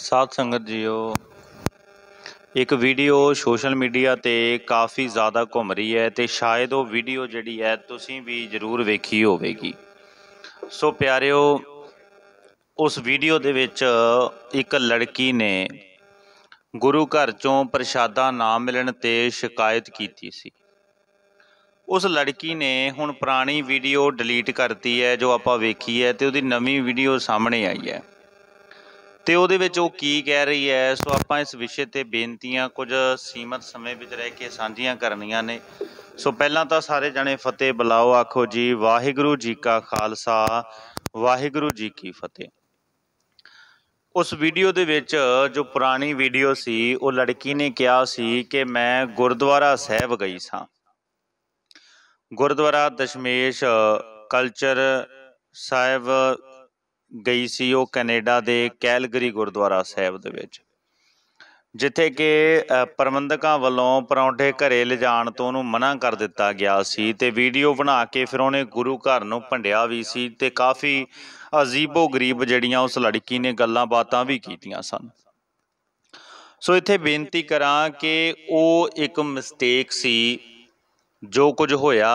ਸਾਧ ਸੰਗਤ ਜੀਓ ਇੱਕ ਵੀਡੀਓ ਸੋਸ਼ਲ ਮੀਡੀਆ ਤੇ ਕਾਫੀ ਜ਼ਿਆਦਾ ਘੁੰਮ ਰਹੀ ਹੈ ਤੇ ਸ਼ਾਇਦ ਉਹ ਵੀਡੀਓ ਜਿਹੜੀ ਹੈ ਤੁਸੀਂ ਵੀ ਜ਼ਰੂਰ ਵੇਖੀ ਹੋਵੇਗੀ ਸੋ ਪਿਆਰਿਓ ਉਸ ਵੀਡੀਓ ਦੇ ਵਿੱਚ ਇੱਕ ਲੜਕੀ ਨੇ ਗੁਰੂ ਘਰ ਚੋਂ ਪ੍ਰਸ਼ਾਦਾ ਨਾ ਮਿਲਣ ਤੇ ਸ਼ਿਕਾਇਤ ਕੀਤੀ ਸੀ ਉਸ ਲੜਕੀ ਨੇ ਹੁਣ ਪੁਰਾਣੀ ਵੀਡੀਓ ਡਿਲੀਟ ਕਰਤੀ ਹੈ ਜੋ ਆਪਾਂ ਵੇਖੀ ਹੈ ਤੇ ਉਹਦੀ ਨਵੀਂ ਵੀਡੀਓ ਸਾਹਮਣੇ ਆਈ ਹੈ ਤੇ ਉਹਦੇ ਵਿੱਚ ਉਹ ਕੀ ਕਹਿ ਰਹੀ ਹੈ ਸੋ ਆਪਾਂ ਇਸ ਵਿਸ਼ੇ ਤੇ ਬੇਨਤੀਆਂ ਕੁਝ ਸੀਮਤ ਸਮੇਂ ਵਿੱਚ ਰਹਿ ਕੇ ਸਾਂਝੀਆਂ ਕਰਨੀਆਂ ਨੇ ਸੋ ਪਹਿਲਾਂ ਤਾਂ ਸਾਰੇ ਜਣੇ ਫਤਿਹ ਬੁਲਾਓ ਆਖੋ ਜੀ ਵਾਹਿਗੁਰੂ ਜੀ ਕਾ ਖਾਲਸਾ ਵਾਹਿਗੁਰੂ ਜੀ ਕੀ ਫਤਿਹ ਉਸ ਵੀਡੀਓ ਦੇ ਵਿੱਚ ਜੋ ਪੁਰਾਣੀ ਵੀਡੀਓ ਸੀ ਉਹ ਲੜਕੀ ਨੇ ਕਿਹਾ ਸੀ ਕਿ ਮੈਂ ਗੁਰਦੁਆਰਾ ਸਾਹਿਬ ਗਈ ਸਾਂ ਗੁਰਦੁਆਰਾ ਦਸ਼ਮੇਸ਼ ਕਲਚਰ ਸਾਹਿਬ ਗਈ ਸੀ ਉਹ ਕੈਨੇਡਾ ਦੇ ਕੈਲਗਰੀ ਗੁਰਦੁਆਰਾ ਸਾਹਿਬ ਦੇ ਵਿੱਚ ਜਿੱਥੇ ਕਿ ਪ੍ਰਬੰਧਕਾਂ ਵੱਲੋਂ ਪਰੌਂਠੇ ਘਰੇ ਲਿਜਾਣ ਤੋਂ ਉਹਨੂੰ ਮਨਾ ਕਰ ਦਿੱਤਾ ਗਿਆ ਸੀ ਤੇ ਵੀਡੀਓ ਬਣਾ ਕੇ ਫਿਰ ਉਹਨੇ ਗੁਰੂ ਘਰ ਨੂੰ ਭੰਡਿਆ ਵੀ ਸੀ ਤੇ ਕਾਫੀ ਅਜੀਬੋ ਗਰੀਬ ਜਿਹੜੀਆਂ ਉਸ ਲੜਕੀ ਨੇ ਗੱਲਾਂ ਬਾਤਾਂ ਵੀ ਕੀਤੀਆਂ ਸਨ ਸੋ ਇੱਥੇ ਬੇਨਤੀ ਕਰਾਂ ਕਿ ਉਹ ਇੱਕ ਮਿਸਟੇਕ ਸੀ ਜੋ ਕੁਝ ਹੋਇਆ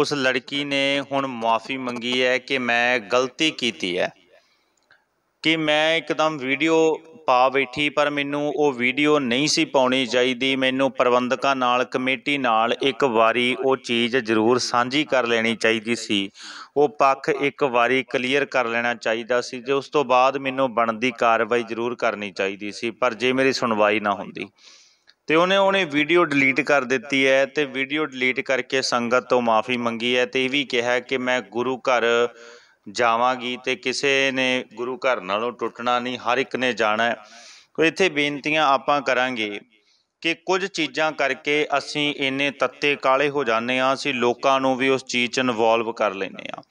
ਉਸ ਲੜਕੀ ਨੇ ਹੁਣ ਮਾਫੀ ਮੰਗੀ ਹੈ ਕਿ ਮੈਂ ਗਲਤੀ ਕੀਤੀ ਹੈ ਕਿ ਮੈਂ ਇੱਕਦਮ ਵੀਡੀਓ ਪਾ ਬੈਠੀ ਪਰ ਮੈਨੂੰ ਉਹ ਵੀਡੀਓ ਨਹੀਂ ਸੀ ਪਾਉਣੀ ਚਾਹੀਦੀ ਮੈਨੂੰ ਪ੍ਰਬੰਧਕਾਂ ਨਾਲ ਕਮੇਟੀ ਨਾਲ ਇੱਕ ਵਾਰੀ ਉਹ ਚੀਜ਼ ਜ਼ਰੂਰ ਸਾਂਝੀ ਕਰ ਲੈਣੀ ਚਾਹੀਦੀ ਸੀ ਉਹ ਪੱਖ ਇੱਕ ਵਾਰੀ ਕਲੀਅਰ ਕਰ ਲੈਣਾ ਚਾਹੀਦਾ ਸੀ ਜੇ ਉਸ ਤੋਂ ਬਾਅਦ ਮੈਨੂੰ ਬਣਦੀ ਕਾਰਵਾਈ ਜ਼ਰੂਰ ਕਰਨੀ ਚਾਹੀਦੀ ਸੀ ਪਰ ਜੇ ਮੇਰੀ ਸੁਣਵਾਈ ਨਾ ਹੁੰਦੀ ਤੇ ਉਹਨੇ ਉਹਨੇ ਵੀਡੀਓ ਡਿਲੀਟ ਕਰ ਦਿੱਤੀ ਹੈ ਤੇ ਵੀਡੀਓ ਡਿਲੀਟ ਕਰਕੇ ਸੰਗਤ ਤੋਂ ਮਾਫੀ ਮੰਗੀ ਹੈ ਤੇ ਇਹ ਵੀ ਕਿਹਾ ਕਿ ਮੈਂ ਗੁਰੂ ਘਰ ਜਾਵਾਂਗੀ ਤੇ ਕਿਸੇ ਨੇ ਗੁਰੂ ਘਰ ਨਾਲੋਂ ਟੁੱਟਣਾ ਨਹੀਂ ਹਰ ਇੱਕ ਨੇ ਜਾਣਾ ਹੈ ਇੱਥੇ ਬੇਨਤੀਆਂ ਆਪਾਂ ਕਰਾਂਗੇ ਕਿ ਕੁਝ ਚੀਜ਼ਾਂ ਕਰਕੇ ਅਸੀਂ ਇੰਨੇ ਤੱਤੇ ਕਾਲੇ ਹੋ ਜਾਂਦੇ ਆ ਅਸੀਂ ਲੋਕਾਂ ਨੂੰ ਵੀ ਉਸ ਚੀਜ਼ 'ਚ ਇਨਵੋਲਵ ਕਰ ਲੈਨੇ ਆ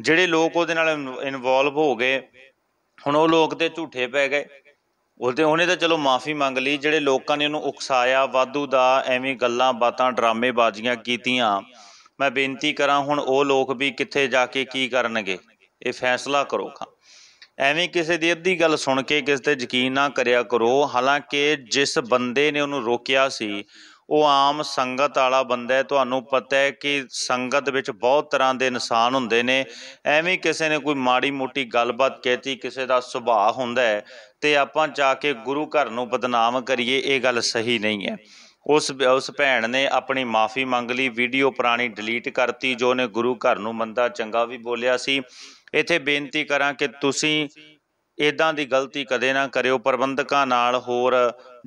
ਜਿਹੜੇ ਲੋਕ ਉਹਦੇ ਨਾਲ ਇਨਵੋਲਵ ਹੋ ਗਏ ਹੁਣ ਉਹ ਲੋਕ ਤੇ ਝੂਠੇ ਪੈ ਗਏ ਉਹਦੇ ਉਹਨੇ ਤਾਂ ਚਲੋ ਮਾਫੀ ਮੰਗ ਲਈ ਜਿਹੜੇ ਲੋਕਾਂ ਨੇ ਉਹਨੂੰ ਉਕਸਾਇਆ ਵਾਧੂ ਦਾ ਐਵੇਂ ਗੱਲਾਂ ਬਾਤਾਂ ਡਰਾਮੇਬਾਜ਼ੀਆਂ ਕੀਤੀਆਂ ਮੈਂ ਬੇਨਤੀ ਕਰਾਂ ਹੁਣ ਉਹ ਲੋਕ ਵੀ ਕਿੱਥੇ ਜਾ ਕੇ ਕੀ ਕਰਨਗੇ ਇਹ ਫੈਸਲਾ ਕਰੋ ਖਾਂ ਐਵੇਂ ਕਿਸੇ ਦੀ ਅੱਧੀ ਗੱਲ ਸੁਣ ਕੇ ਕਿਸੇ ਤੇ ਯਕੀਨ ਨਾ ਕਰਿਆ ਕਰੋ ਹਾਲਾਂਕਿ ਜਿਸ ਬੰਦੇ ਨੇ ਉਹਨੂੰ ਰੋਕਿਆ ਸੀ ਉਹ ਆਮ ਸੰਗਤ ਵਾਲਾ ਬੰਦਾ ਹੈ ਤੁਹਾਨੂੰ ਪਤਾ ਹੈ ਕਿ ਸੰਗਤ ਵਿੱਚ ਬਹੁਤ ਤਰ੍ਹਾਂ ਦੇ ਇਨਸਾਨ ਹੁੰਦੇ ਨੇ ਐਵੇਂ ਕਿਸੇ ਨੇ ਕੋਈ ਮਾੜੀ ਮੋਟੀ ਗੱਲਬਾਤ ਕਹਿਤੀ ਕਿਸੇ ਦਾ ਸੁਭਾਅ ਹੁੰਦਾ ਹੈ ਤੇ ਆਪਾਂ ਜਾ ਕੇ ਗੁਰੂ ਘਰ ਨੂੰ ਬਦਨਾਮ ਕਰੀਏ ਇਹ ਗੱਲ ਸਹੀ ਨਹੀਂ ਹੈ ਉਸ ਉਸ ਭੈਣ ਨੇ ਆਪਣੀ ਮਾਫੀ ਮੰਗ ਲਈ ਵੀਡੀਓ ਪੁਰਾਣੀ ਡਿਲੀਟ ਕਰਤੀ ਜੋ ਨੇ ਗੁਰੂ ਘਰ ਨੂੰ ਮੰਦਾ ਚੰਗਾ ਵੀ ਬੋਲਿਆ ਸੀ ਇਥੇ ਬੇਨਤੀ ਕਰਾਂ ਕਿ ਤੁਸੀਂ ਇਦਾਂ ਦੀ ਗਲਤੀ ਕਦੇ ਨਾ ਕਰਿਓ ਪ੍ਰਬੰਧਕਾਂ ਨਾਲ ਹੋਰ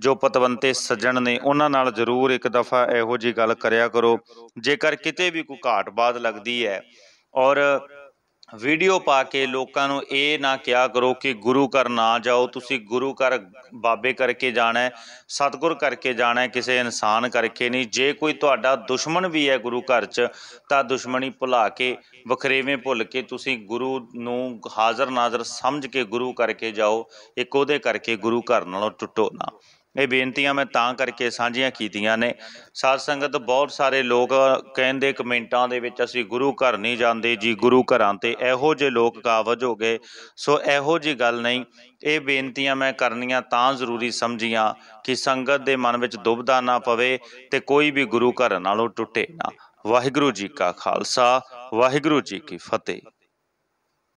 ਜੋ ਪਤਵੰਤੇ ਸੱਜਣ ਨੇ ਉਹਨਾਂ ਨਾਲ ਜ਼ਰੂਰ ਇੱਕ ਦਫਾ ਇਹੋ ਜੀ ਗੱਲ ਕਰਿਆ ਕਰੋ ਜੇਕਰ ਕਿਤੇ ਵੀ ਕੋਈ ਘਾਟ ਬਾਦ ਲੱਗਦੀ ਹੈ ਔਰ ਵੀਡੀਓ ਪਾ ਕੇ ਲੋਕਾਂ ਨੂੰ ਇਹ ਨਾ ਕਿਹਾ ਕਰੋ ਕਿ ਗੁਰੂ ਘਰ ਨਾ ਜਾਓ ਤੁਸੀਂ ਗੁਰੂ ਘਰ ਬਾਬੇ ਕਰਕੇ ਜਾਣਾ ਹੈ ਸਤਗੁਰ ਕਰਕੇ ਜਾਣਾ ਹੈ ਕਿਸੇ ਇਨਸਾਨ ਕਰਕੇ ਨਹੀਂ ਜੇ ਕੋਈ ਤੁਹਾਡਾ ਦੁਸ਼ਮਣ ਵੀ ਹੈ ਗੁਰੂ ਘਰ 'ਚ ਤਾਂ ਦੁਸ਼ਮਣੀ ਭੁਲਾ ਕੇ ਵਖਰੇਵੇਂ ਭੁੱਲ ਕੇ ਤੁਸੀਂ ਗੁਰੂ ਨੂੰ ਹਾਜ਼ਰ ਨਾਜ਼ਰ ਸਮਝ ਕੇ ਗੁਰੂ ਕਰਕੇ ਜਾਓ ਇੱਕ ਉਹਦੇ ਕਰਕੇ ਗੁਰੂ ਘਰ ਨਾਲੋਂ ਟੁੱਟੋ ਨਾ ਇਹ ਬੇਨਤੀਆਂ ਮੈਂ ਤਾਂ ਕਰਕੇ ਸਾਂਝੀਆਂ ਕੀਤੀਆਂ ਨੇ ਸਾਧ ਸੰਗਤ ਬਹੁਤ ਸਾਰੇ ਲੋਕ ਕਹਿੰਦੇ ਕਮੈਂਟਾਂ ਦੇ ਵਿੱਚ ਅਸੀਂ ਗੁਰੂ ਘਰ ਨਹੀਂ ਜਾਂਦੇ ਜੀ ਗੁਰੂ ਘਰਾਂ ਤੇ ਇਹੋ ਜਿਹੇ ਲੋਕ ਕਾਵਜ ਹੋ ਗਏ ਸੋ ਇਹੋ ਜੀ ਗੱਲ ਨਹੀਂ ਇਹ ਬੇਨਤੀਆਂ ਮੈਂ ਕਰਨੀਆਂ ਤਾਂ ਜ਼ਰੂਰੀ ਸਮਝੀਆਂ ਕਿ ਸੰਗਤ ਦੇ ਮਨ ਵਿੱਚ ਦੁਬਦਾ ਨਾ ਪਵੇ ਤੇ ਕੋਈ ਵੀ ਗੁਰੂ ਘਰ ਨਾਲੋਂ ਟੁੱਟੇ ਨਾ ਵਾਹਿਗੁਰੂ ਜੀ ਕਾ ਖਾਲਸਾ ਵਾਹਿਗੁਰੂ ਜੀ ਕੀ ਫਤਿਹ